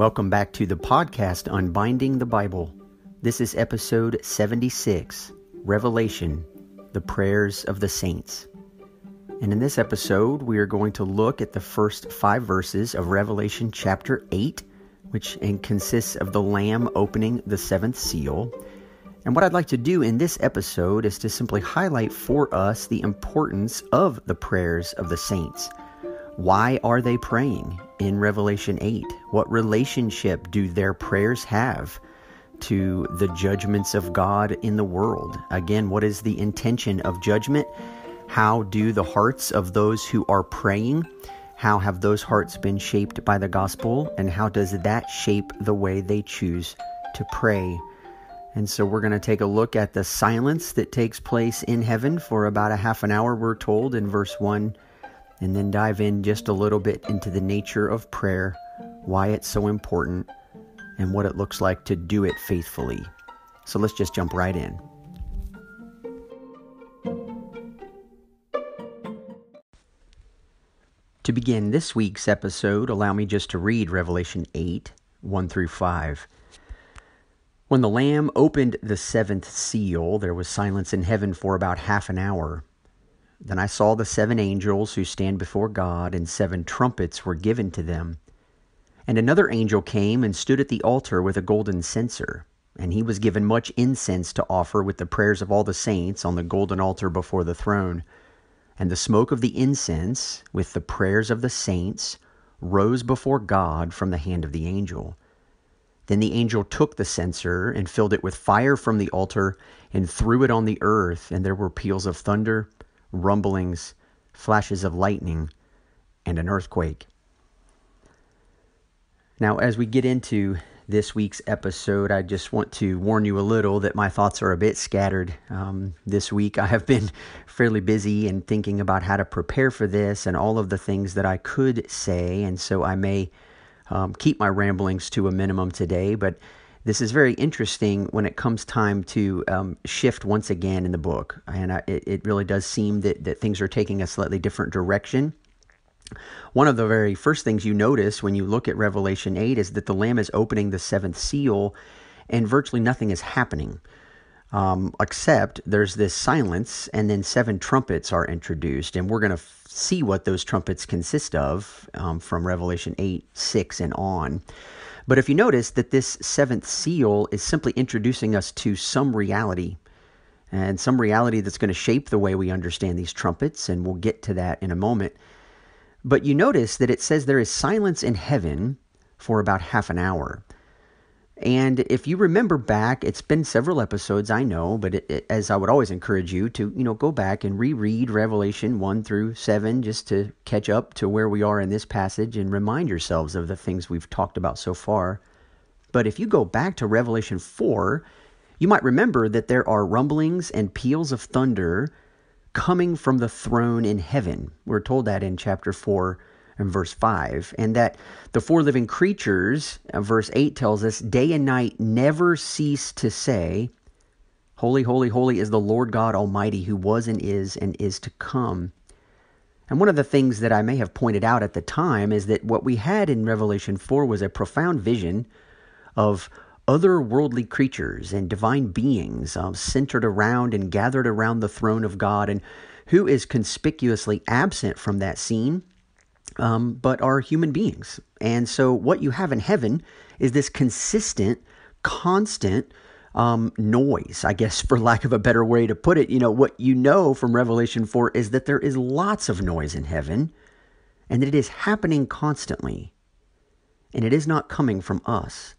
Welcome back to the podcast Unbinding the Bible. This is episode 76 Revelation, the Prayers of the Saints. And in this episode, we are going to look at the first five verses of Revelation chapter 8, which consists of the Lamb opening the seventh seal. And what I'd like to do in this episode is to simply highlight for us the importance of the prayers of the saints. Why are they praying? in Revelation 8? What relationship do their prayers have to the judgments of God in the world? Again, what is the intention of judgment? How do the hearts of those who are praying? How have those hearts been shaped by the gospel? And how does that shape the way they choose to pray? And so we're going to take a look at the silence that takes place in heaven for about a half an hour, we're told in verse 1 and then dive in just a little bit into the nature of prayer, why it's so important, and what it looks like to do it faithfully. So let's just jump right in. To begin this week's episode, allow me just to read Revelation 8 1 through 5. When the Lamb opened the seventh seal, there was silence in heaven for about half an hour. Then I saw the seven angels who stand before God, and seven trumpets were given to them. And another angel came and stood at the altar with a golden censer. And he was given much incense to offer with the prayers of all the saints on the golden altar before the throne. And the smoke of the incense, with the prayers of the saints, rose before God from the hand of the angel. Then the angel took the censer and filled it with fire from the altar and threw it on the earth, and there were peals of thunder rumblings, flashes of lightning, and an earthquake. Now, as we get into this week's episode, I just want to warn you a little that my thoughts are a bit scattered. Um, this week, I have been fairly busy and thinking about how to prepare for this and all of the things that I could say, and so I may um, keep my ramblings to a minimum today, but this is very interesting when it comes time to um, shift once again in the book. And I, it, it really does seem that, that things are taking a slightly different direction. One of the very first things you notice when you look at Revelation 8 is that the Lamb is opening the seventh seal and virtually nothing is happening. Um, except there's this silence, and then seven trumpets are introduced, and we're going to f- see what those trumpets consist of um, from Revelation 8 6 and on. But if you notice that this seventh seal is simply introducing us to some reality and some reality that's going to shape the way we understand these trumpets, and we'll get to that in a moment. But you notice that it says there is silence in heaven for about half an hour. And if you remember back, it's been several episodes, I know, but it, it, as I would always encourage you to, you know, go back and reread Revelation 1 through 7 just to catch up to where we are in this passage and remind yourselves of the things we've talked about so far. But if you go back to Revelation 4, you might remember that there are rumblings and peals of thunder coming from the throne in heaven. We're told that in chapter 4, in verse 5, and that the four living creatures, uh, verse 8 tells us, day and night never cease to say, Holy, holy, holy is the Lord God Almighty who was and is and is to come. And one of the things that I may have pointed out at the time is that what we had in Revelation 4 was a profound vision of otherworldly creatures and divine beings um, centered around and gathered around the throne of God. And who is conspicuously absent from that scene um, but are human beings. And so, what you have in heaven is this consistent, constant um, noise, I guess, for lack of a better way to put it. You know, what you know from Revelation 4 is that there is lots of noise in heaven and that it is happening constantly. And it is not coming from us,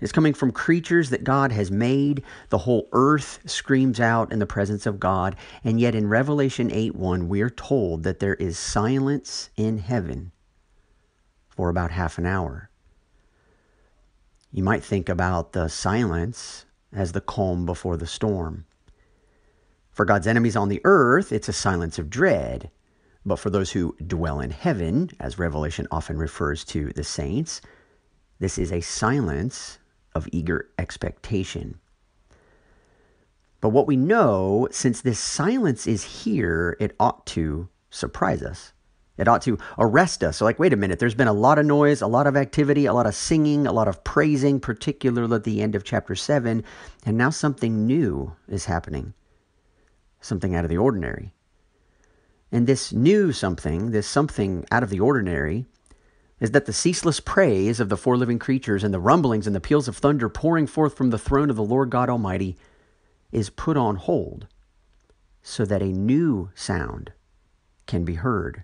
it's coming from creatures that God has made. The whole earth screams out in the presence of God. And yet in Revelation 8 1, we are told that there is silence in heaven for about half an hour. You might think about the silence as the calm before the storm. For God's enemies on the earth, it's a silence of dread. But for those who dwell in heaven, as Revelation often refers to the saints, this is a silence of eager expectation. But what we know, since this silence is here, it ought to surprise us. It ought to arrest us. So, like, wait a minute, there's been a lot of noise, a lot of activity, a lot of singing, a lot of praising, particularly at the end of chapter 7. And now something new is happening, something out of the ordinary. And this new something, this something out of the ordinary, is that the ceaseless praise of the four living creatures and the rumblings and the peals of thunder pouring forth from the throne of the Lord God Almighty is put on hold so that a new sound can be heard.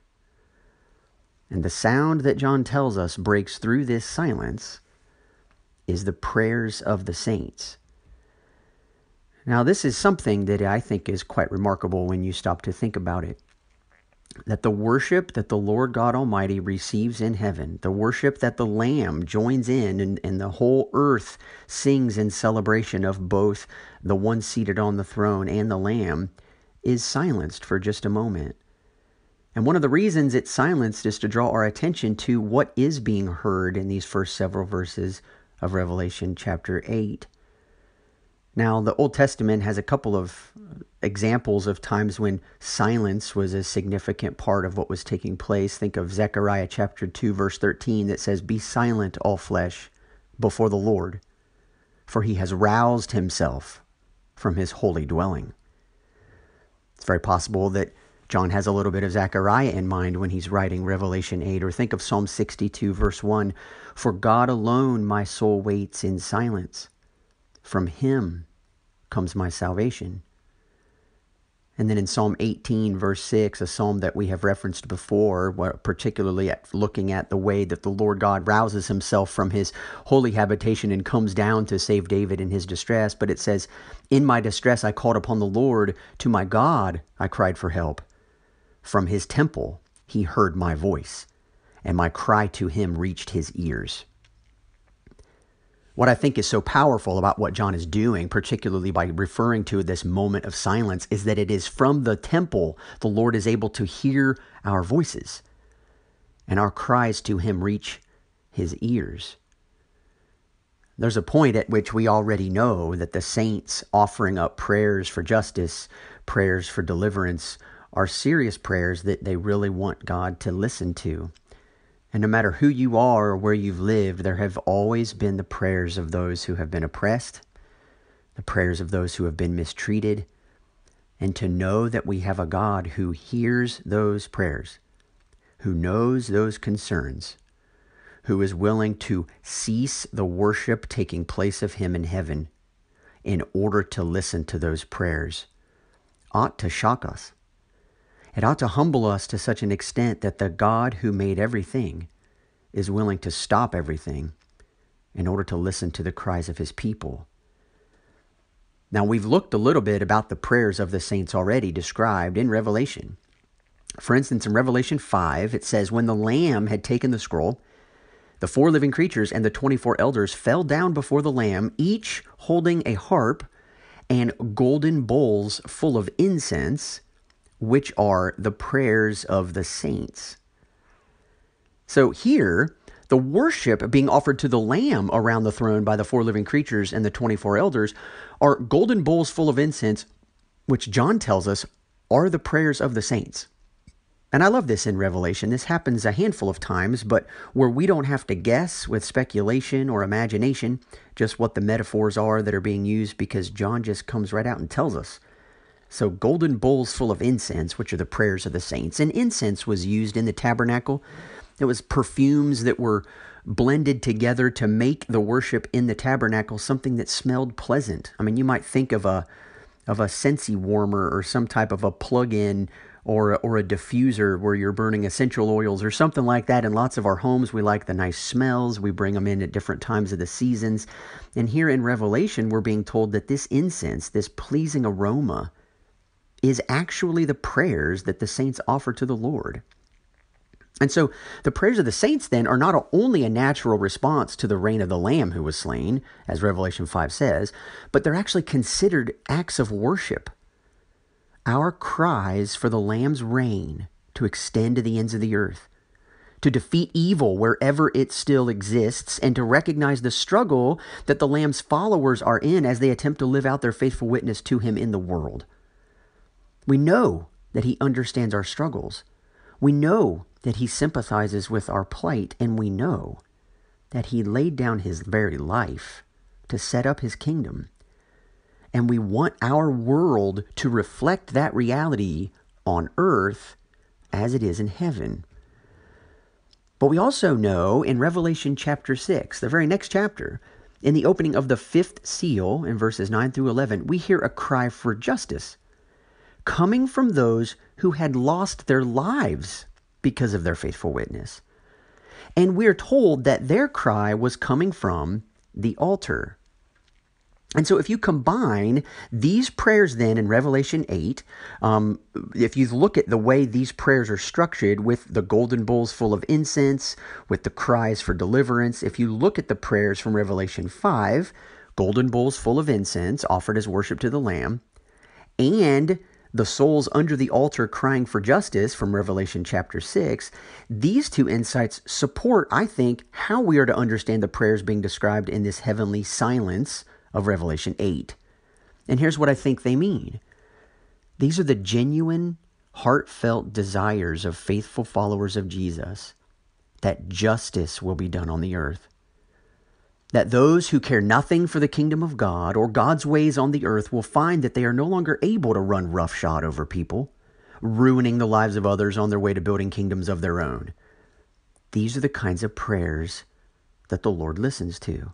And the sound that John tells us breaks through this silence is the prayers of the saints. Now, this is something that I think is quite remarkable when you stop to think about it that the worship that the Lord God Almighty receives in heaven, the worship that the Lamb joins in, and, and the whole earth sings in celebration of both the one seated on the throne and the Lamb, is silenced for just a moment. And one of the reasons it's silenced is to draw our attention to what is being heard in these first several verses of Revelation chapter 8. Now, the Old Testament has a couple of examples of times when silence was a significant part of what was taking place. Think of Zechariah chapter 2, verse 13, that says, Be silent, all flesh, before the Lord, for he has roused himself from his holy dwelling. It's very possible that John has a little bit of Zechariah in mind when he's writing Revelation 8, or think of Psalm 62, verse 1 For God alone my soul waits in silence from him comes my salvation. And then in Psalm 18, verse 6, a psalm that we have referenced before, particularly at looking at the way that the Lord God rouses himself from his holy habitation and comes down to save David in his distress. But it says, In my distress I called upon the Lord, to my God I cried for help. From his temple he heard my voice, and my cry to him reached his ears what I think is so powerful about what John is doing, particularly by referring to this moment of silence, is that it is from the temple the Lord is able to hear our voices and our cries to him reach his ears. There's a point at which we already know that the saints offering up prayers for justice, prayers for deliverance, are serious prayers that they really want God to listen to. And no matter who you are or where you've lived, there have always been the prayers of those who have been oppressed, the prayers of those who have been mistreated, and to know that we have a God who hears those prayers, who knows those concerns, who is willing to cease the worship taking place of him in heaven in order to listen to those prayers, ought to shock us. It ought to humble us to such an extent that the God who made everything is willing to stop everything in order to listen to the cries of his people. Now, we've looked a little bit about the prayers of the saints already described in Revelation. For instance, in Revelation 5, it says, When the Lamb had taken the scroll, the four living creatures and the 24 elders fell down before the Lamb, each holding a harp and golden bowls full of incense which are the prayers of the saints. So here, the worship being offered to the Lamb around the throne by the four living creatures and the 24 elders are golden bowls full of incense, which John tells us are the prayers of the saints. And I love this in Revelation. This happens a handful of times, but where we don't have to guess with speculation or imagination just what the metaphors are that are being used because John just comes right out and tells us. So, golden bowls full of incense, which are the prayers of the saints. And incense was used in the tabernacle. It was perfumes that were blended together to make the worship in the tabernacle something that smelled pleasant. I mean, you might think of a of a scentsy warmer or some type of a plug-in or or a diffuser where you're burning essential oils or something like that. In lots of our homes, we like the nice smells. We bring them in at different times of the seasons. And here in Revelation, we're being told that this incense, this pleasing aroma, is actually the prayers that the saints offer to the Lord. And so the prayers of the saints then are not only a natural response to the reign of the Lamb who was slain, as Revelation 5 says, but they're actually considered acts of worship. Our cries for the Lamb's reign to extend to the ends of the earth, to defeat evil wherever it still exists, and to recognize the struggle that the Lamb's followers are in as they attempt to live out their faithful witness to Him in the world. We know that He understands our struggles. We know that He sympathizes with our plight, and we know that He laid down His very life to set up His kingdom. And we want our world to reflect that reality on earth as it is in heaven. But we also know in Revelation chapter 6, the very next chapter, in the opening of the fifth seal in verses 9 through 11, we hear a cry for justice coming from those who had lost their lives because of their faithful witness. And we're told that their cry was coming from the altar. And so, if you combine these prayers then in Revelation 8, um, if you look at the way these prayers are structured with the golden bowls full of incense, with the cries for deliverance, if you look at the prayers from Revelation 5, golden bowls full of incense offered as worship to the Lamb, and the souls under the altar crying for justice from Revelation chapter 6, these two insights support, I think, how we are to understand the prayers being described in this heavenly silence of Revelation 8. And here's what I think they mean these are the genuine, heartfelt desires of faithful followers of Jesus that justice will be done on the earth, that those who care nothing for the kingdom of God or God's ways on the earth will find that they are no longer able to run roughshod over people, ruining the lives of others on their way to building kingdoms of their own. These are the kinds of prayers that the Lord listens to.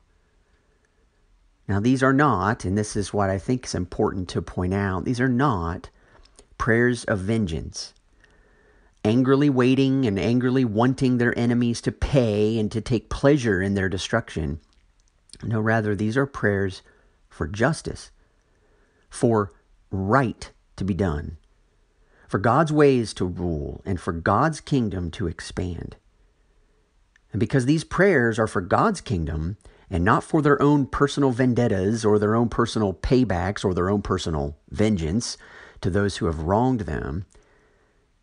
Now, these are not, and this is what I think is important to point out, these are not prayers of vengeance. Angrily waiting and angrily wanting their enemies to pay and to take pleasure in their destruction. No, rather, these are prayers for justice, for right to be done, for God's ways to rule, and for God's kingdom to expand. And because these prayers are for God's kingdom and not for their own personal vendettas or their own personal paybacks or their own personal vengeance to those who have wronged them,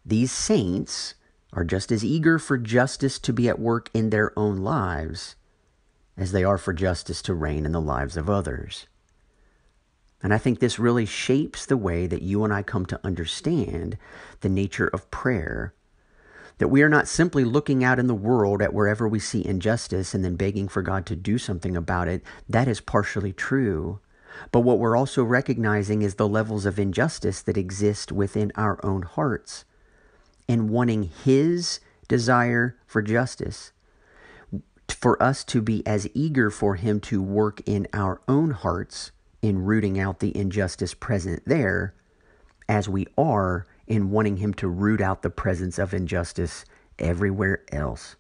these saints are just as eager for justice to be at work in their own lives as they are for justice to reign in the lives of others. And I think this really shapes the way that you and I come to understand the nature of prayer. That we are not simply looking out in the world at wherever we see injustice and then begging for God to do something about it. That is partially true. But what we're also recognizing is the levels of injustice that exist within our own hearts and wanting His desire for justice for us to be as eager for Him to work in our own hearts in rooting out the injustice present there as we are in wanting Him to root out the presence of injustice everywhere else.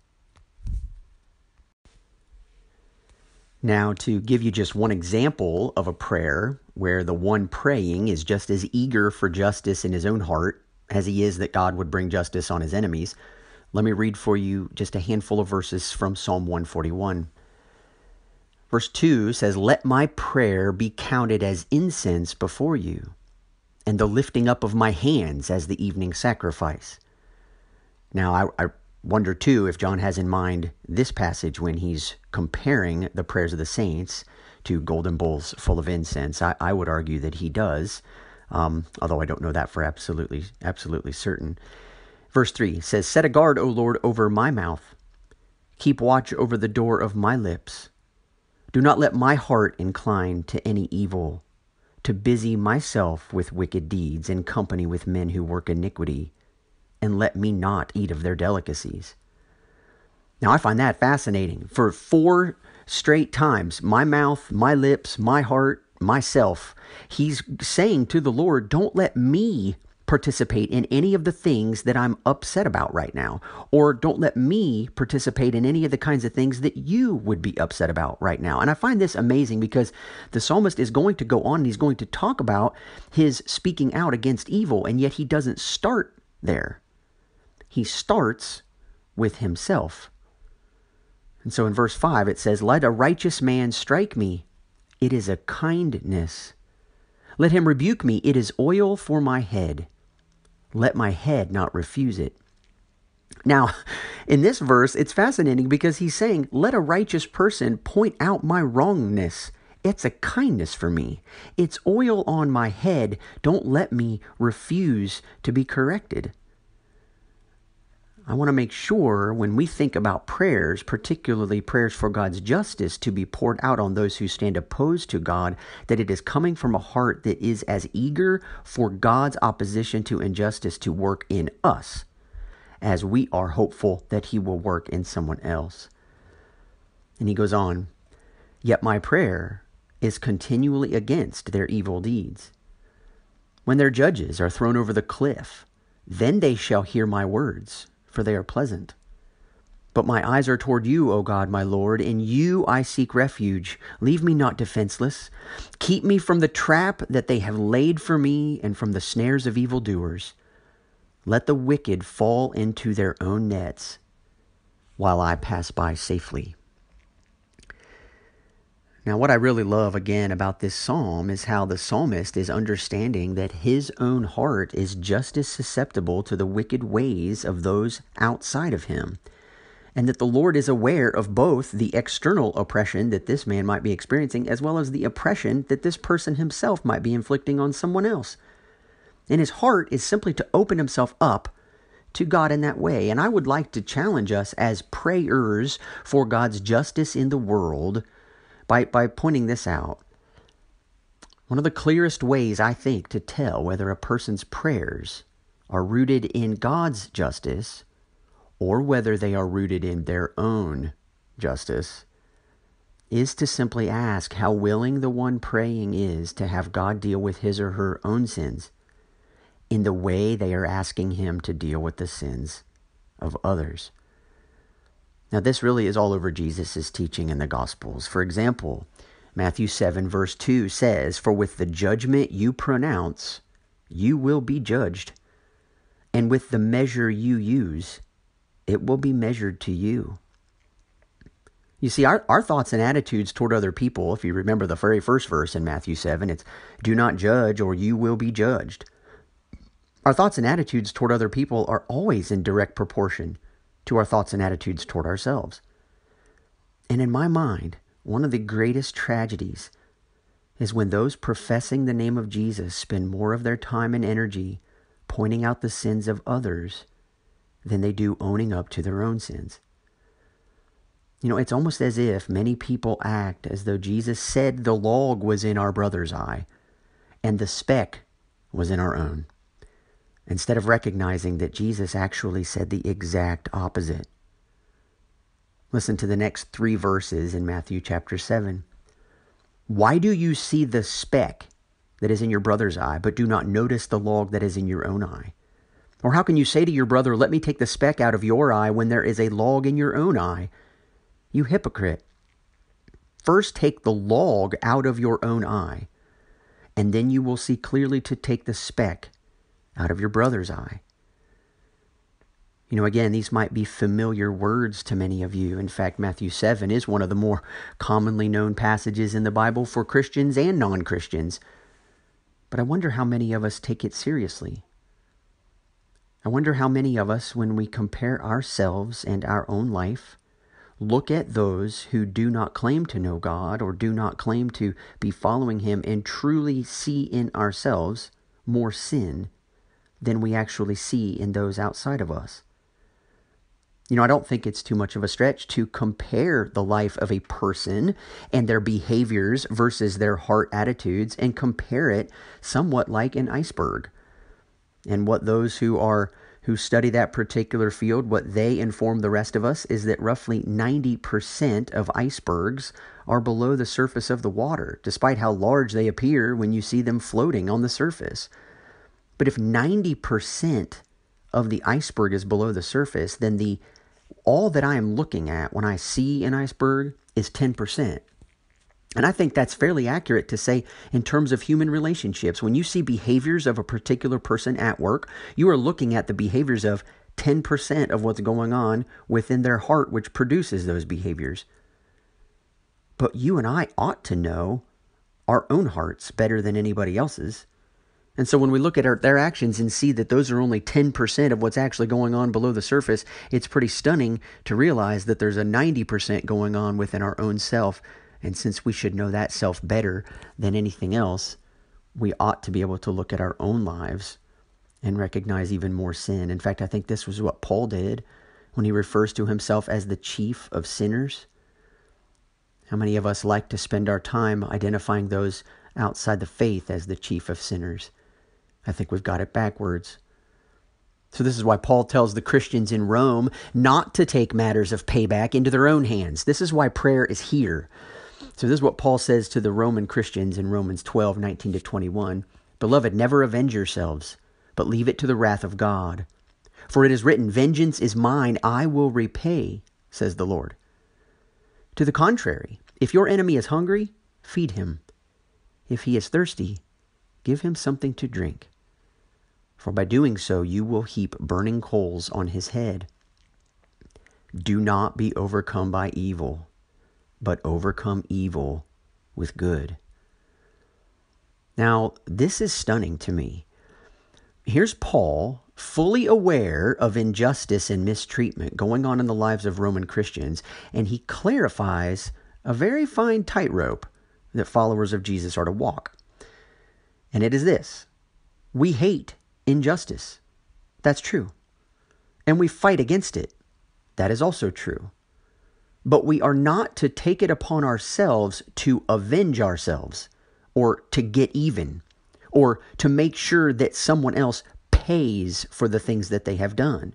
Now, to give you just one example of a prayer where the one praying is just as eager for justice in his own heart as he is that God would bring justice on his enemies, let me read for you just a handful of verses from Psalm 141. Verse 2 says, Let my prayer be counted as incense before you, and the lifting up of my hands as the evening sacrifice. Now, I, I wonder too if John has in mind this passage when he's comparing the prayers of the saints to golden bowls full of incense. I, I would argue that he does, um, although I don't know that for absolutely absolutely certain. Verse 3 says, Set a guard, O Lord, over my mouth. Keep watch over the door of my lips. Do not let my heart incline to any evil, to busy myself with wicked deeds in company with men who work iniquity, and let me not eat of their delicacies. Now, I find that fascinating. For four straight times, my mouth, my lips, my heart, myself, he's saying to the Lord, Don't let me participate in any of the things that I'm upset about right now, or don't let me participate in any of the kinds of things that you would be upset about right now. And I find this amazing because the psalmist is going to go on and he's going to talk about his speaking out against evil, and yet he doesn't start there. He starts with himself. And so in verse 5, it says, Let a righteous man strike me, it is a kindness. Let him rebuke me, it is oil for my head. Let my head not refuse it. Now, in this verse, it's fascinating because he's saying, Let a righteous person point out my wrongness. It's a kindness for me. It's oil on my head. Don't let me refuse to be corrected. I want to make sure when we think about prayers, particularly prayers for God's justice to be poured out on those who stand opposed to God, that it is coming from a heart that is as eager for God's opposition to injustice to work in us as we are hopeful that He will work in someone else. And he goes on, Yet my prayer is continually against their evil deeds. When their judges are thrown over the cliff, then they shall hear my words for they are pleasant. But my eyes are toward you, O God, my Lord. In you I seek refuge. Leave me not defenseless. Keep me from the trap that they have laid for me and from the snares of evildoers. Let the wicked fall into their own nets while I pass by safely. Now, what I really love again about this psalm is how the psalmist is understanding that his own heart is just as susceptible to the wicked ways of those outside of him, and that the Lord is aware of both the external oppression that this man might be experiencing as well as the oppression that this person himself might be inflicting on someone else. And his heart is simply to open himself up to God in that way. And I would like to challenge us as prayers for God's justice in the world by, by pointing this out, one of the clearest ways, I think, to tell whether a person's prayers are rooted in God's justice or whether they are rooted in their own justice is to simply ask how willing the one praying is to have God deal with his or her own sins in the way they are asking him to deal with the sins of others. Now, this really is all over Jesus' teaching in the Gospels. For example, Matthew 7, verse 2 says, For with the judgment you pronounce, you will be judged, and with the measure you use, it will be measured to you. You see, our, our thoughts and attitudes toward other people, if you remember the very first verse in Matthew 7, it's do not judge or you will be judged. Our thoughts and attitudes toward other people are always in direct proportion to our thoughts and attitudes toward ourselves. And in my mind, one of the greatest tragedies is when those professing the name of Jesus spend more of their time and energy pointing out the sins of others than they do owning up to their own sins. You know, it's almost as if many people act as though Jesus said the log was in our brother's eye and the speck was in our own instead of recognizing that Jesus actually said the exact opposite. Listen to the next three verses in Matthew chapter 7. Why do you see the speck that is in your brother's eye, but do not notice the log that is in your own eye? Or how can you say to your brother, Let me take the speck out of your eye when there is a log in your own eye? You hypocrite. First take the log out of your own eye, and then you will see clearly to take the speck out of your brother's eye. You know, again, these might be familiar words to many of you. In fact, Matthew 7 is one of the more commonly known passages in the Bible for Christians and non Christians. But I wonder how many of us take it seriously. I wonder how many of us, when we compare ourselves and our own life, look at those who do not claim to know God or do not claim to be following Him and truly see in ourselves more sin than we actually see in those outside of us. You know, I don't think it's too much of a stretch to compare the life of a person and their behaviors versus their heart attitudes and compare it somewhat like an iceberg. And what those who are who study that particular field, what they inform the rest of us is that roughly 90% of icebergs are below the surface of the water, despite how large they appear when you see them floating on the surface. But if 90% of the iceberg is below the surface, then the all that I am looking at when I see an iceberg is 10%. And I think that's fairly accurate to say in terms of human relationships. When you see behaviors of a particular person at work, you are looking at the behaviors of 10% of what's going on within their heart, which produces those behaviors. But you and I ought to know our own hearts better than anybody else's. And so when we look at our, their actions and see that those are only 10% of what's actually going on below the surface, it's pretty stunning to realize that there's a 90% going on within our own self. And since we should know that self better than anything else, we ought to be able to look at our own lives and recognize even more sin. In fact, I think this was what Paul did when he refers to himself as the chief of sinners. How many of us like to spend our time identifying those outside the faith as the chief of sinners? I think we've got it backwards. So, this is why Paul tells the Christians in Rome not to take matters of payback into their own hands. This is why prayer is here. So, this is what Paul says to the Roman Christians in Romans 12 19 to 21. Beloved, never avenge yourselves, but leave it to the wrath of God. For it is written, Vengeance is mine, I will repay, says the Lord. To the contrary, if your enemy is hungry, feed him. If he is thirsty, give him something to drink for by doing so you will heap burning coals on his head. Do not be overcome by evil, but overcome evil with good. Now, this is stunning to me. Here's Paul, fully aware of injustice and mistreatment going on in the lives of Roman Christians, and he clarifies a very fine tightrope that followers of Jesus are to walk. And it is this we hate injustice. That's true. And we fight against it. That is also true. But we are not to take it upon ourselves to avenge ourselves or to get even or to make sure that someone else pays for the things that they have done.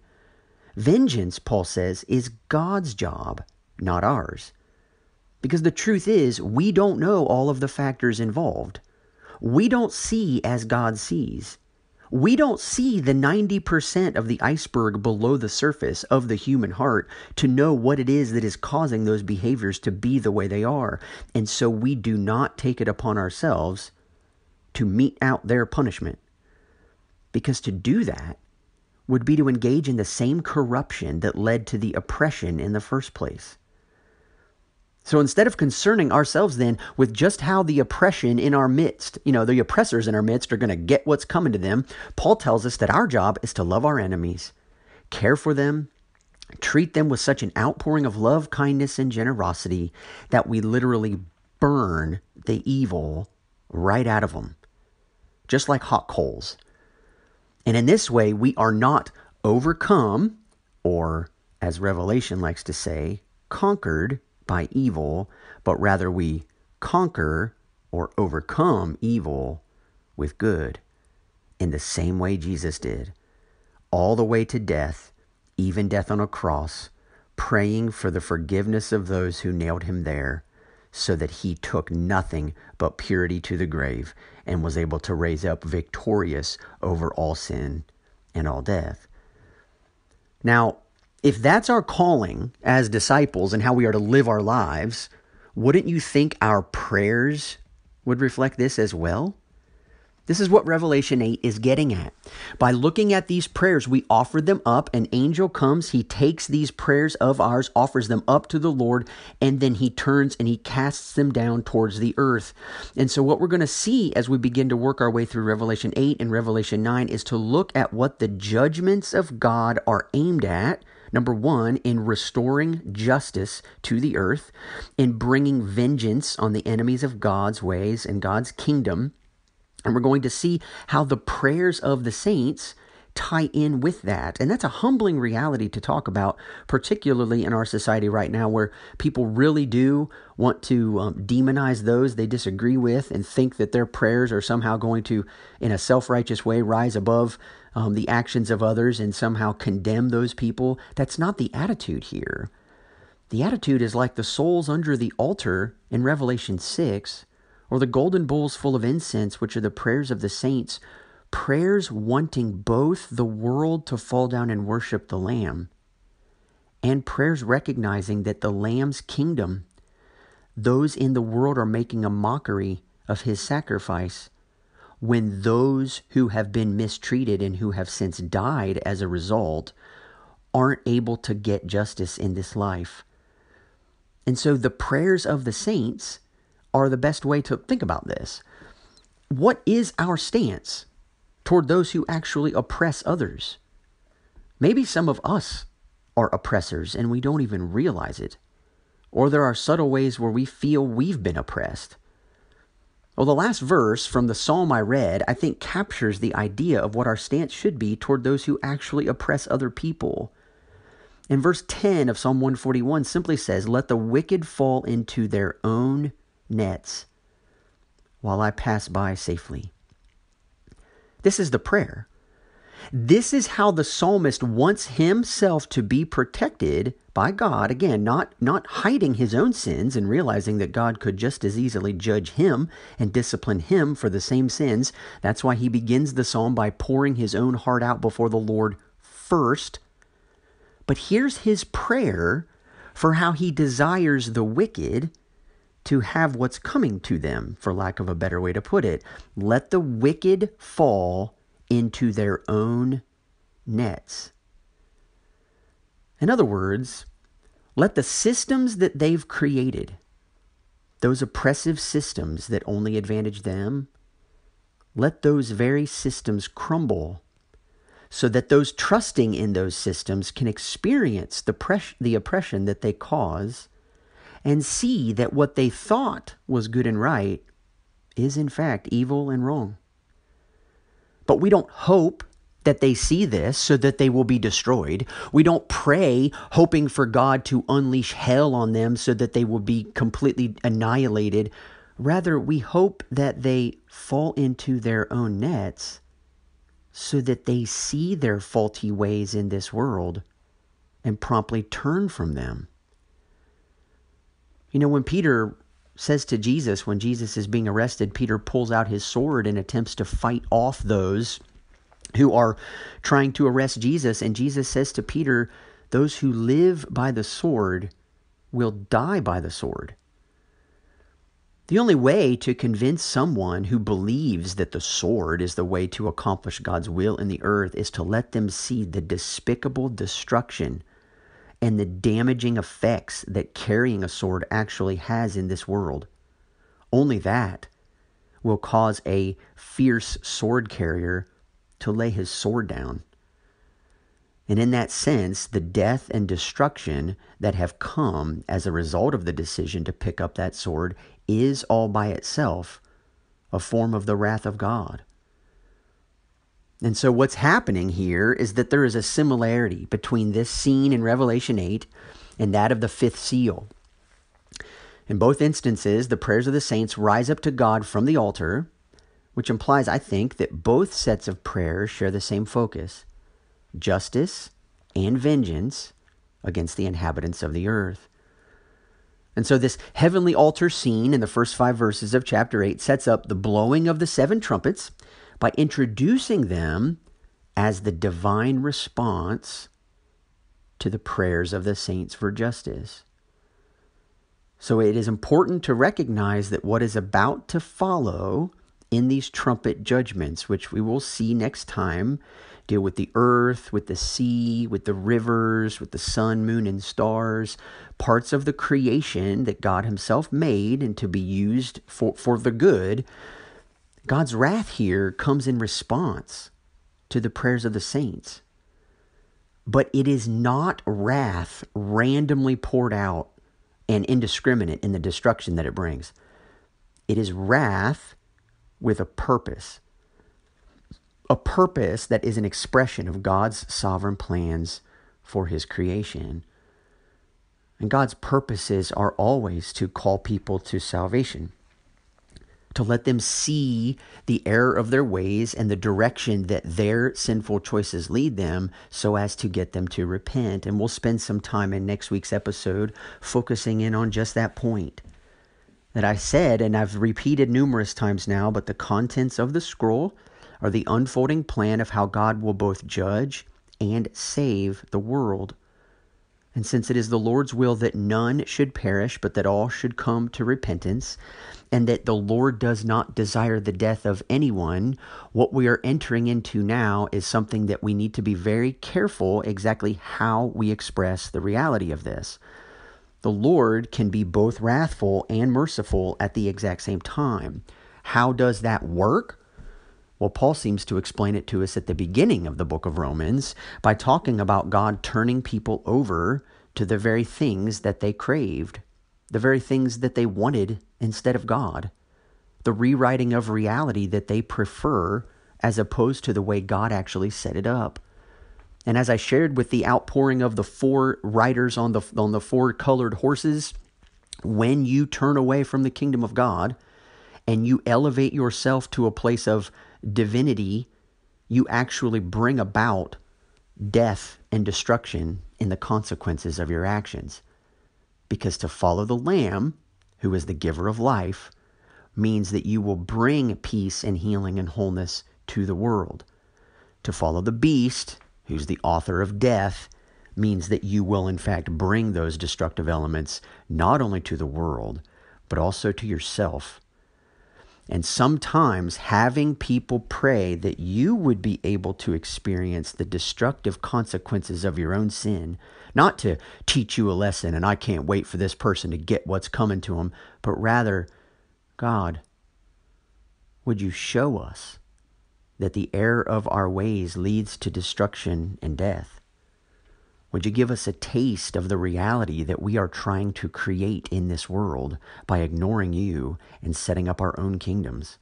Vengeance, Paul says, is God's job, not ours. Because the truth is, we don't know all of the factors involved. We don't see as God sees. We don't see the 90% of the iceberg below the surface of the human heart to know what it is that is causing those behaviors to be the way they are. And so we do not take it upon ourselves to mete out their punishment. Because to do that would be to engage in the same corruption that led to the oppression in the first place. So instead of concerning ourselves then with just how the oppression in our midst, you know, the oppressors in our midst are going to get what's coming to them, Paul tells us that our job is to love our enemies, care for them, treat them with such an outpouring of love, kindness, and generosity that we literally burn the evil right out of them, just like hot coals. And in this way, we are not overcome, or as Revelation likes to say, conquered by evil, but rather we conquer or overcome evil with good in the same way Jesus did, all the way to death, even death on a cross, praying for the forgiveness of those who nailed him there, so that he took nothing but purity to the grave and was able to raise up victorious over all sin and all death. Now, if that's our calling as disciples and how we are to live our lives, wouldn't you think our prayers would reflect this as well? This is what Revelation 8 is getting at. By looking at these prayers, we offered them up. An angel comes, he takes these prayers of ours, offers them up to the Lord, and then he turns and he casts them down towards the earth. And so, what we're going to see as we begin to work our way through Revelation 8 and Revelation 9 is to look at what the judgments of God are aimed at Number one, in restoring justice to the earth, in bringing vengeance on the enemies of God's ways and God's kingdom. And we're going to see how the prayers of the saints tie in with that. And that's a humbling reality to talk about, particularly in our society right now, where people really do want to um, demonize those they disagree with and think that their prayers are somehow going to, in a self righteous way, rise above um, the actions of others and somehow condemn those people. That's not the attitude here. The attitude is like the souls under the altar in Revelation 6, or the golden bowls full of incense, which are the prayers of the saints, prayers wanting both the world to fall down and worship the Lamb, and prayers recognizing that the Lamb's kingdom, those in the world are making a mockery of his sacrifice when those who have been mistreated and who have since died as a result aren't able to get justice in this life. And so the prayers of the saints are the best way to think about this. What is our stance toward those who actually oppress others? Maybe some of us are oppressors and we don't even realize it. Or there are subtle ways where we feel we've been oppressed. Well, the last verse from the psalm I read, I think, captures the idea of what our stance should be toward those who actually oppress other people. And verse 10 of Psalm 141 simply says, Let the wicked fall into their own nets while I pass by safely. This is the prayer this is how the psalmist wants himself to be protected by God. Again, not, not hiding his own sins and realizing that God could just as easily judge him and discipline him for the same sins. That's why he begins the psalm by pouring his own heart out before the Lord first. But here's his prayer for how he desires the wicked to have what's coming to them, for lack of a better way to put it. Let the wicked fall into their own nets. In other words, let the systems that they've created, those oppressive systems that only advantage them, let those very systems crumble so that those trusting in those systems can experience the, pres- the oppression that they cause and see that what they thought was good and right is, in fact, evil and wrong. But we don't hope that they see this so that they will be destroyed. We don't pray hoping for God to unleash hell on them so that they will be completely annihilated. Rather, we hope that they fall into their own nets so that they see their faulty ways in this world and promptly turn from them. You know, when Peter says to Jesus when Jesus is being arrested, Peter pulls out his sword and attempts to fight off those who are trying to arrest Jesus. And Jesus says to Peter, Those who live by the sword will die by the sword. The only way to convince someone who believes that the sword is the way to accomplish God's will in the earth is to let them see the despicable destruction and the damaging effects that carrying a sword actually has in this world. Only that will cause a fierce sword carrier to lay his sword down. And in that sense, the death and destruction that have come as a result of the decision to pick up that sword is all by itself a form of the wrath of God. And so, what's happening here is that there is a similarity between this scene in Revelation 8 and that of the fifth seal. In both instances, the prayers of the saints rise up to God from the altar, which implies, I think, that both sets of prayers share the same focus justice and vengeance against the inhabitants of the earth. And so, this heavenly altar scene in the first five verses of chapter 8 sets up the blowing of the seven trumpets by introducing them as the divine response to the prayers of the saints for justice. So it is important to recognize that what is about to follow in these trumpet judgments, which we will see next time, deal with the earth, with the sea, with the rivers, with the sun, moon, and stars, parts of the creation that God Himself made and to be used for, for the good God's wrath here comes in response to the prayers of the saints. But it is not wrath randomly poured out and indiscriminate in the destruction that it brings. It is wrath with a purpose, a purpose that is an expression of God's sovereign plans for his creation. And God's purposes are always to call people to salvation to let them see the error of their ways and the direction that their sinful choices lead them so as to get them to repent. And we'll spend some time in next week's episode focusing in on just that point that I said, and I've repeated numerous times now, but the contents of the scroll are the unfolding plan of how God will both judge and save the world. And since it is the Lord's will that none should perish, but that all should come to repentance, and that the Lord does not desire the death of anyone, what we are entering into now is something that we need to be very careful exactly how we express the reality of this. The Lord can be both wrathful and merciful at the exact same time. How does that work? Well, Paul seems to explain it to us at the beginning of the book of Romans by talking about God turning people over to the very things that they craved, the very things that they wanted instead of God, the rewriting of reality that they prefer as opposed to the way God actually set it up. And as I shared with the outpouring of the four riders on the on the four colored horses, when you turn away from the kingdom of God and you elevate yourself to a place of divinity, you actually bring about death and destruction in the consequences of your actions. Because to follow the Lamb, who is the giver of life, means that you will bring peace and healing and wholeness to the world. To follow the beast, who's the author of death, means that you will, in fact, bring those destructive elements not only to the world, but also to yourself and sometimes having people pray that you would be able to experience the destructive consequences of your own sin, not to teach you a lesson and I can't wait for this person to get what's coming to them, but rather, God, would you show us that the error of our ways leads to destruction and death? Would you give us a taste of the reality that we are trying to create in this world by ignoring you and setting up our own kingdoms?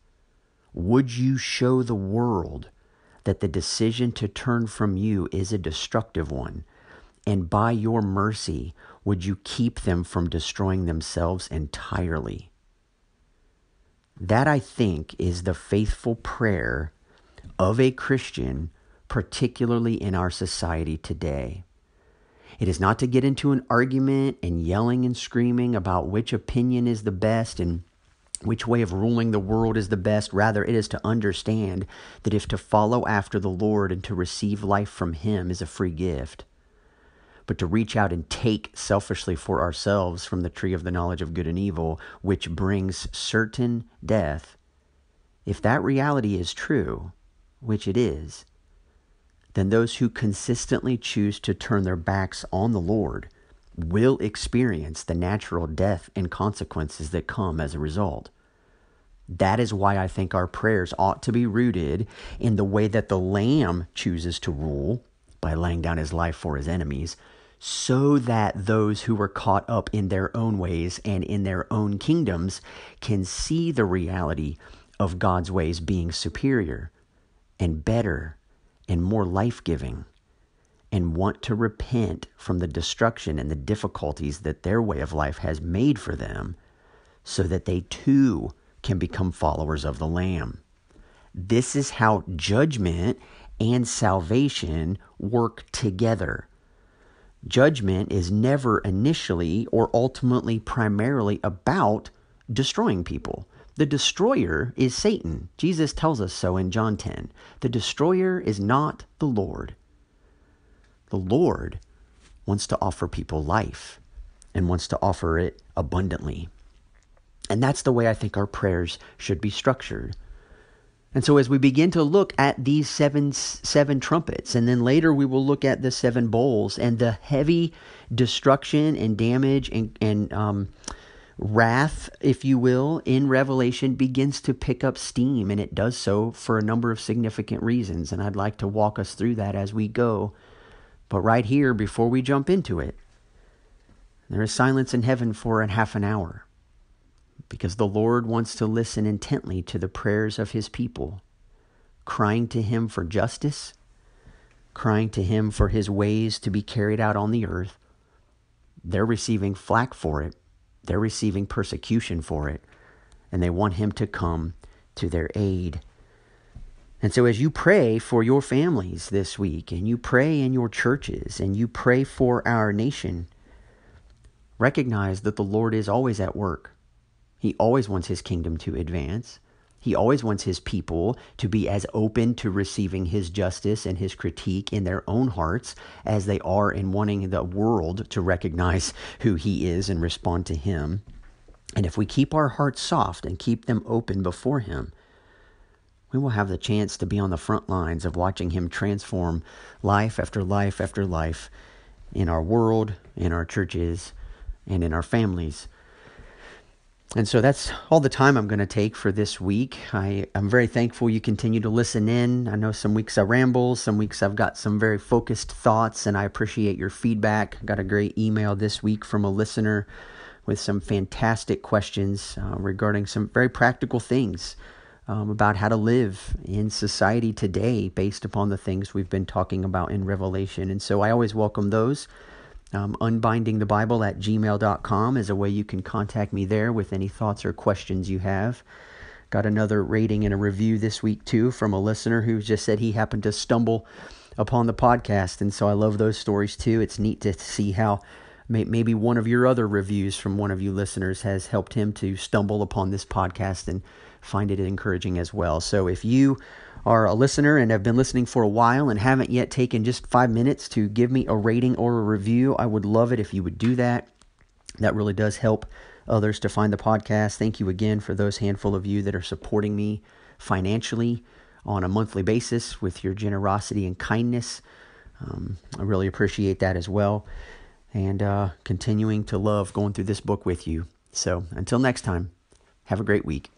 Would you show the world that the decision to turn from you is a destructive one? And by your mercy, would you keep them from destroying themselves entirely? That, I think, is the faithful prayer of a Christian, particularly in our society today. It is not to get into an argument and yelling and screaming about which opinion is the best and which way of ruling the world is the best. Rather, it is to understand that if to follow after the Lord and to receive life from Him is a free gift, but to reach out and take selfishly for ourselves from the tree of the knowledge of good and evil, which brings certain death, if that reality is true, which it is, then those who consistently choose to turn their backs on the Lord will experience the natural death and consequences that come as a result. That is why I think our prayers ought to be rooted in the way that the Lamb chooses to rule by laying down his life for his enemies, so that those who are caught up in their own ways and in their own kingdoms can see the reality of God's ways being superior and better and more life giving and want to repent from the destruction and the difficulties that their way of life has made for them so that they too can become followers of the Lamb. This is how judgment and salvation work together. Judgment is never initially or ultimately primarily about destroying people. The destroyer is Satan. Jesus tells us so in John 10. The destroyer is not the Lord. The Lord wants to offer people life and wants to offer it abundantly. And that's the way I think our prayers should be structured. And so as we begin to look at these seven seven trumpets and then later we will look at the seven bowls and the heavy destruction and damage and and um, wrath, if you will, in Revelation begins to pick up steam, and it does so for a number of significant reasons. And I'd like to walk us through that as we go. But right here, before we jump into it, there is silence in heaven for a half an hour because the Lord wants to listen intently to the prayers of his people, crying to him for justice, crying to him for his ways to be carried out on the earth. They're receiving flack for it they're receiving persecution for it, and they want Him to come to their aid. And so, as you pray for your families this week, and you pray in your churches, and you pray for our nation, recognize that the Lord is always at work. He always wants His kingdom to advance. He always wants his people to be as open to receiving his justice and his critique in their own hearts as they are in wanting the world to recognize who he is and respond to him. And if we keep our hearts soft and keep them open before him, we will have the chance to be on the front lines of watching him transform life after life after life in our world, in our churches, and in our families and so that's all the time I'm going to take for this week. I, I'm very thankful you continue to listen in. I know some weeks I ramble, some weeks I've got some very focused thoughts, and I appreciate your feedback. I got a great email this week from a listener with some fantastic questions uh, regarding some very practical things um, about how to live in society today based upon the things we've been talking about in Revelation. And so I always welcome those. Um, Bible at gmail.com is a way you can contact me there with any thoughts or questions you have. Got another rating and a review this week, too, from a listener who just said he happened to stumble upon the podcast. And so I love those stories, too. It's neat to see how maybe one of your other reviews from one of you listeners has helped him to stumble upon this podcast and find it encouraging as well. So if you are a listener and have been listening for a while and haven't yet taken just five minutes to give me a rating or a review, I would love it if you would do that. That really does help others to find the podcast. Thank you again for those handful of you that are supporting me financially on a monthly basis with your generosity and kindness. Um, I really appreciate that as well. And uh, continuing to love going through this book with you. So until next time, have a great week.